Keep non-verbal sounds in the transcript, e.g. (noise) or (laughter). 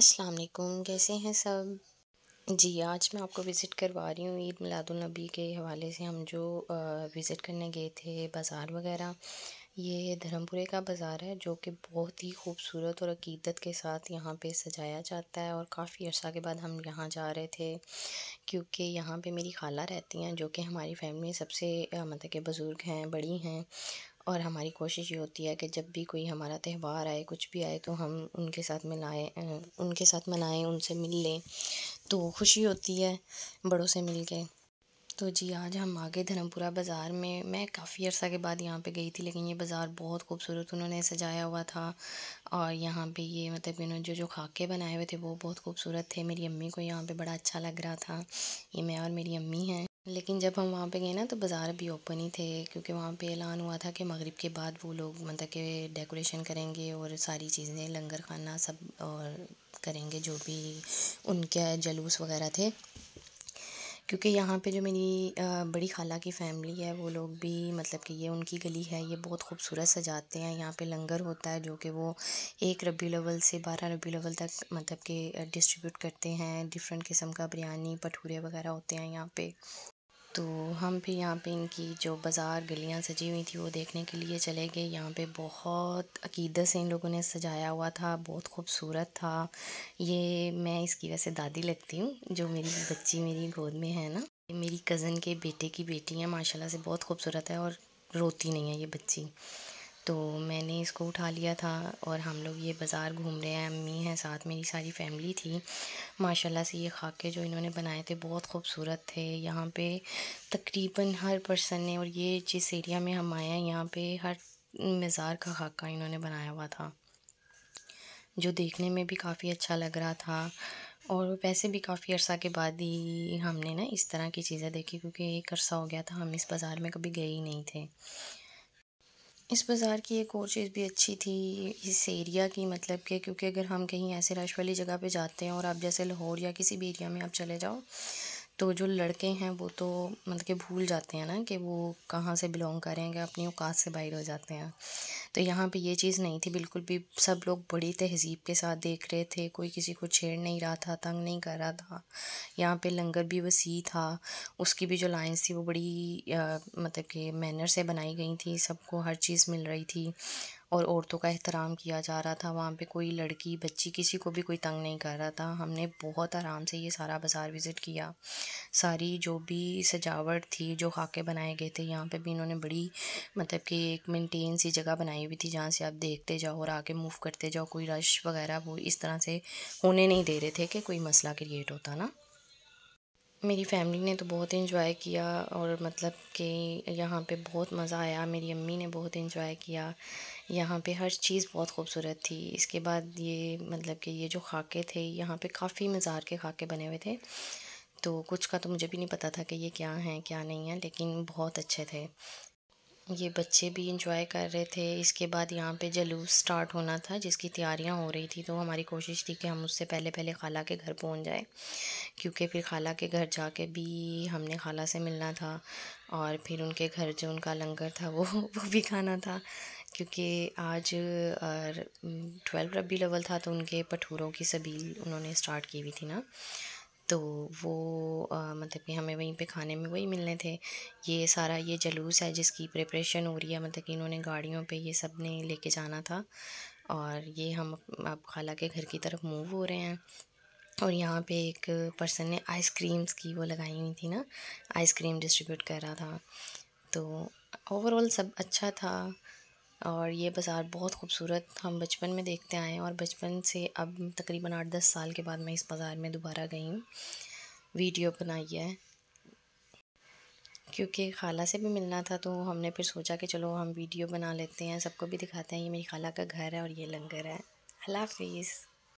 अस्सलाम वालेकुम कैसे हैं सब जी आज मैं आपको विज़िट करवा रही हूँ ईद मिलादुलनबी के हवाले से हम जो विज़िट करने गए थे बाज़ार वगैरह ये धर्मपुरे का बाज़ार है जो कि बहुत ही खूबसूरत और अकीदत के साथ यहाँ पे सजाया जाता है और काफ़ी अर्सा के बाद हम यहाँ जा रहे थे क्योंकि यहाँ पे मेरी खाला रहती हैं जो कि हमारी फैमिली में सबसे मतलब के बुज़ुर्ग हैं बड़ी हैं और हमारी कोशिश ये होती है कि जब भी कोई हमारा त्यौहार आए कुछ भी आए तो हम उनके साथ मिलाएं उनके साथ मनाएं उनसे मिल लें तो खुशी होती है बड़ों से मिल के तो जी आज हम आगे धर्मपुरा बाज़ार में मैं काफ़ी अर्सा के बाद यहाँ पे गई थी लेकिन ये बाज़ार बहुत खूबसूरत उन्होंने सजाया हुआ था और यहाँ पे ये मतलब इन्होंने जो जो खाके बनाए हुए थे वो बहुत खूबसूरत थे मेरी अम्मी को यहाँ पे बड़ा अच्छा लग रहा था ये मैं और मेरी अम्मी हैं लेकिन जब हम वहाँ पे गए ना तो बाज़ार भी ओपन ही थे क्योंकि वहाँ पे ऐलान हुआ था कि मगरिब के बाद वो लोग मतलब कि डेकोरेशन करेंगे और सारी चीज़ें लंगर खाना सब और करेंगे जो भी उनके जलूस वगैरह थे क्योंकि यहाँ पे जो मेरी बड़ी खाला की फ़ैमिली है वो लोग भी मतलब कि ये उनकी गली है ये बहुत खूबसूरत सजाते हैं यहाँ पे लंगर होता है जो कि वो एक रबी लेवल से बारह रबी लेवल तक मतलब कि डिस्ट्रीब्यूट करते हैं डिफरेंट किस्म का बिरयानी भटूरे वगैरह होते हैं यहाँ पे तो हम फिर यहाँ पे इनकी जो बाज़ार गलियाँ सजी हुई थी वो देखने के लिए चले गए यहाँ पे बहुत अकीदत से इन लोगों ने सजाया हुआ था बहुत खूबसूरत था ये मैं इसकी वैसे दादी लगती हूँ जो मेरी बच्ची मेरी गोद में है ना मेरी कज़न के बेटे की बेटी है माशाल्लाह से बहुत खूबसूरत है और रोती नहीं है ये बच्ची तो मैंने इसको उठा लिया था और हम लोग ये बाज़ार घूम रहे हैं अम्मी हैं साथ मेरी सारी फैमिली थी माशाल्लाह से ये खाके जो इन्होंने बनाए थे बहुत खूबसूरत थे यहाँ पे तकरीबन हर पर्सन ने और ये जिस एरिया में हम आए हैं यहाँ पे हर मज़ार का खाका इन्होंने बनाया हुआ था जो देखने में भी काफ़ी अच्छा लग रहा था और वैसे भी काफ़ी अरसा के बाद ही हमने ना इस तरह की चीज़ें देखी क्योंकि एक अरसा हो गया था हम इस बाज़ार में कभी गए ही नहीं थे इस बाज़ार की एक और चीज़ भी अच्छी थी इस एरिया की मतलब कि क्योंकि अगर हम कहीं ऐसे रश वाली जगह पे जाते हैं और आप जैसे लाहौर या किसी भी एरिया में आप चले जाओ तो जो लड़के हैं वो तो मतलब कि भूल जाते हैं ना कि वो कहाँ से बिलोंग हैं कि अपनी औकात से बाहर हो जाते हैं तो यहाँ पे ये चीज़ नहीं थी बिल्कुल भी सब लोग बड़ी तहजीब के साथ देख रहे थे कोई किसी को छेड़ नहीं रहा था तंग नहीं कर रहा था यहाँ पे लंगर भी वसी था उसकी भी जो लाइन्स थी वो बड़ी आ, मतलब कि मैनर से बनाई गई थी सबको हर चीज़ मिल रही थी और औरतों का एहतराम किया जा रहा था वहाँ पे कोई लड़की बच्ची किसी को भी कोई तंग नहीं कर रहा था हमने बहुत आराम से ये सारा बाज़ार विज़िट किया सारी जो भी सजावट थी जो खाके बनाए गए थे यहाँ पे भी इन्होंने बड़ी मतलब कि एक मेंटेन सी जगह बनाई हुई थी जहाँ से आप देखते जाओ और आगे मूव करते जाओ कोई रश वगैरह वो इस तरह से होने नहीं दे रहे थे कि कोई मसला क्रिएट होता ना मेरी फैमिली ने तो बहुत इन्जॉय किया और मतलब कि यहाँ पे बहुत मज़ा आया मेरी अम्मी ने बहुत इन्जॉय किया यहाँ पे हर चीज़ बहुत खूबसूरत थी इसके बाद ये मतलब कि ये जो खाके थे यहाँ पे काफ़ी मज़ार के खाके बने हुए थे तो कुछ का तो मुझे भी नहीं पता था कि ये क्या हैं क्या नहीं है लेकिन बहुत अच्छे थे ये बच्चे भी इंजॉय कर रहे थे इसके बाद यहाँ पे जलूस स्टार्ट होना था जिसकी तैयारियाँ हो रही थी तो हमारी कोशिश थी कि हम उससे पहले पहले खाला के घर पहुँच जाए क्योंकि फिर खाला के घर जाके भी हमने खाला से मिलना था और फिर उनके घर जो उनका लंगर था वो (laughs) वो भी खाना था क्योंकि आज ट्वेल्व रबी लेवल था तो उनके पठूरों की सभी उन्होंने स्टार्ट की हुई थी ना तो वो आ, मतलब कि हमें वहीं पे खाने में वही मिलने थे ये सारा ये जलूस है जिसकी प्रिपरेशन हो रही है मतलब कि इन्होंने गाड़ियों पे ये सब ने लेके जाना था और ये हम अब खाला के घर की तरफ मूव हो रहे हैं और यहाँ पे एक पर्सन ने आइसक्रीम्स की वो लगाई हुई थी ना आइसक्रीम डिस्ट्रीब्यूट कर रहा था तो ओवरऑल सब अच्छा था और ये बाज़ार बहुत खूबसूरत हम बचपन में देखते आए हैं और बचपन से अब तकरीबन आठ दस साल के बाद मैं इस बाज़ार में दोबारा गई हूँ वीडियो बनाई है क्योंकि खाला से भी मिलना था तो हमने फिर सोचा कि चलो हम वीडियो बना लेते हैं सबको भी दिखाते हैं ये मेरी खाला का घर है और ये लंगर है अल्लाह हाफिज़